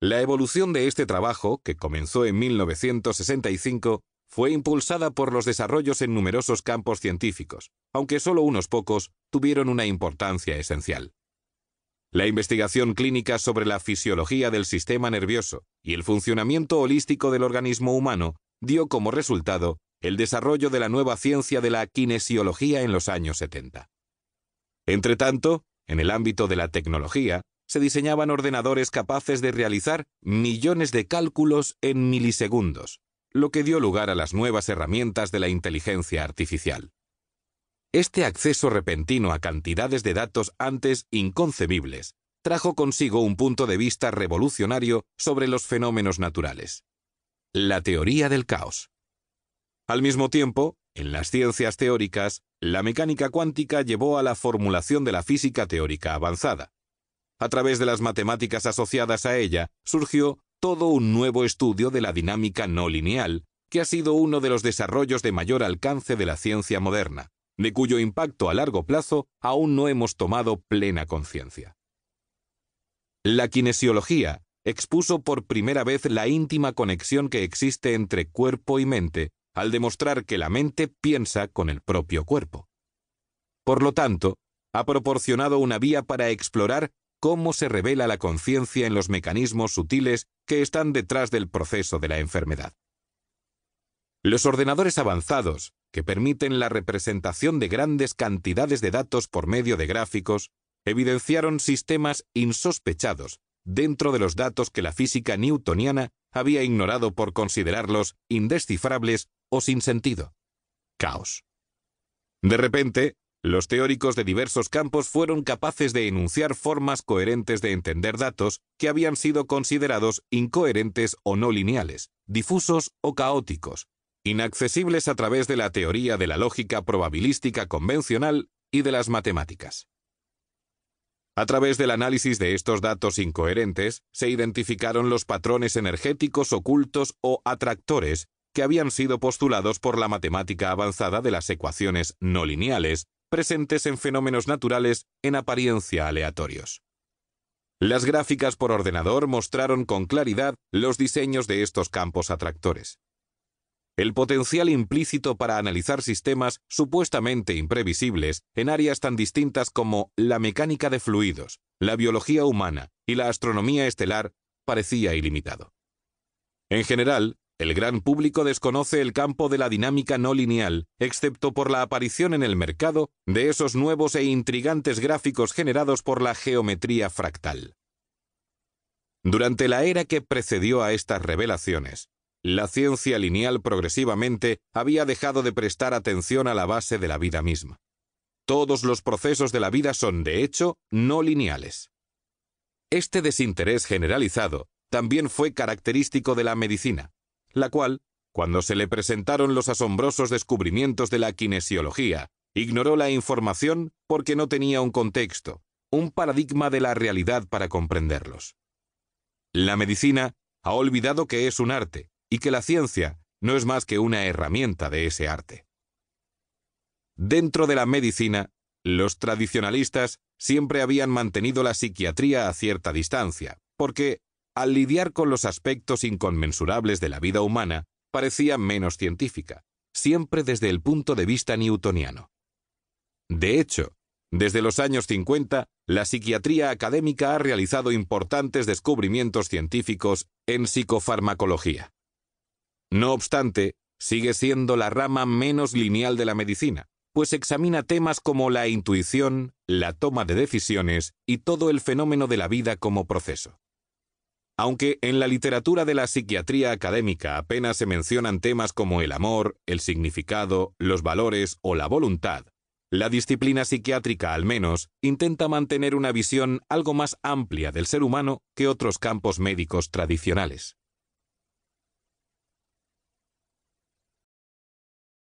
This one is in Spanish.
La evolución de este trabajo, que comenzó en 1965, fue impulsada por los desarrollos en numerosos campos científicos, aunque solo unos pocos tuvieron una importancia esencial. La investigación clínica sobre la fisiología del sistema nervioso y el funcionamiento holístico del organismo humano dio como resultado el desarrollo de la nueva ciencia de la kinesiología en los años 70. Entretanto, en el ámbito de la tecnología, se diseñaban ordenadores capaces de realizar millones de cálculos en milisegundos, lo que dio lugar a las nuevas herramientas de la inteligencia artificial. Este acceso repentino a cantidades de datos antes inconcebibles trajo consigo un punto de vista revolucionario sobre los fenómenos naturales. La teoría del caos. Al mismo tiempo, en las ciencias teóricas, la mecánica cuántica llevó a la formulación de la física teórica avanzada, a través de las matemáticas asociadas a ella, surgió todo un nuevo estudio de la dinámica no lineal, que ha sido uno de los desarrollos de mayor alcance de la ciencia moderna, de cuyo impacto a largo plazo aún no hemos tomado plena conciencia. La kinesiología expuso por primera vez la íntima conexión que existe entre cuerpo y mente al demostrar que la mente piensa con el propio cuerpo. Por lo tanto, ha proporcionado una vía para explorar cómo se revela la conciencia en los mecanismos sutiles que están detrás del proceso de la enfermedad. Los ordenadores avanzados, que permiten la representación de grandes cantidades de datos por medio de gráficos, evidenciaron sistemas insospechados dentro de los datos que la física newtoniana había ignorado por considerarlos indescifrables o sin sentido. Caos. De repente, los teóricos de diversos campos fueron capaces de enunciar formas coherentes de entender datos que habían sido considerados incoherentes o no lineales, difusos o caóticos, inaccesibles a través de la teoría de la lógica probabilística convencional y de las matemáticas. A través del análisis de estos datos incoherentes, se identificaron los patrones energéticos ocultos o atractores que habían sido postulados por la matemática avanzada de las ecuaciones no lineales presentes en fenómenos naturales en apariencia aleatorios. Las gráficas por ordenador mostraron con claridad los diseños de estos campos atractores. El potencial implícito para analizar sistemas supuestamente imprevisibles en áreas tan distintas como la mecánica de fluidos, la biología humana y la astronomía estelar parecía ilimitado. En general, el gran público desconoce el campo de la dinámica no lineal, excepto por la aparición en el mercado de esos nuevos e intrigantes gráficos generados por la geometría fractal. Durante la era que precedió a estas revelaciones, la ciencia lineal progresivamente había dejado de prestar atención a la base de la vida misma. Todos los procesos de la vida son, de hecho, no lineales. Este desinterés generalizado también fue característico de la medicina, la cual, cuando se le presentaron los asombrosos descubrimientos de la kinesiología, ignoró la información porque no tenía un contexto, un paradigma de la realidad para comprenderlos. La medicina ha olvidado que es un arte y que la ciencia no es más que una herramienta de ese arte. Dentro de la medicina, los tradicionalistas siempre habían mantenido la psiquiatría a cierta distancia, porque al lidiar con los aspectos inconmensurables de la vida humana, parecía menos científica, siempre desde el punto de vista newtoniano. De hecho, desde los años 50, la psiquiatría académica ha realizado importantes descubrimientos científicos en psicofarmacología. No obstante, sigue siendo la rama menos lineal de la medicina, pues examina temas como la intuición, la toma de decisiones y todo el fenómeno de la vida como proceso. Aunque en la literatura de la psiquiatría académica apenas se mencionan temas como el amor, el significado, los valores o la voluntad, la disciplina psiquiátrica al menos intenta mantener una visión algo más amplia del ser humano que otros campos médicos tradicionales.